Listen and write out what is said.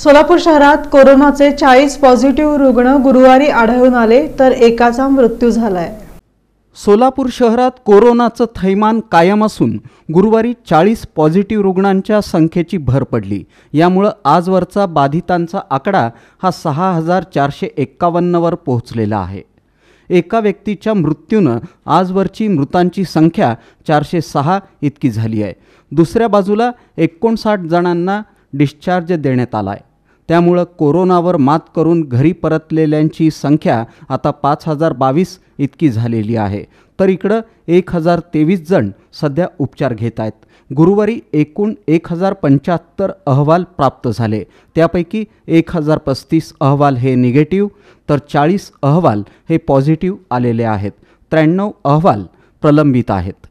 सोलापूर शहरात कोरोनाचे चाळीस पॉझिटिव्ह रुग्ण गुरुवारी आढळून आले तर एकाचा मृत्यू झालाय सोलापूर शहरात कोरोनाचं थैमान कायम असून गुरुवारी चाळीस पॉझिटिव्ह रुग्णांच्या संख्येची भर पडली यामुळं आजवरचा बाधितांचा आकडा हा सहा हजार चारशे एक्कावन्नवर पोहोचलेला आहे एका व्यक्तीच्या मृत्यूनं आजवरची मृतांची संख्या चारशे सहा इतकी झाली आहे दुसऱ्या बाजूला एकोणसाठ जणांना डिस्चार्ज देण्यात आला आहे त्यामुळं कोरोनावर मात करून घरी परतलेल्यांची संख्या आता पाच हजार बावीस इतकी झालेली आहे तर इकडं एक हजार तेवीस जण सध्या उपचार घेत आहेत गुरुवारी एकूण एक हजार पंच्याहत्तर अहवाल प्राप्त झाले त्यापैकी एक हजार पस्तीस अहवाल हे निगेटिव्ह तर चाळीस अहवाल हे पॉझिटिव्ह आलेले आहेत त्र्याण्णव अहवाल प्रलंबित आहेत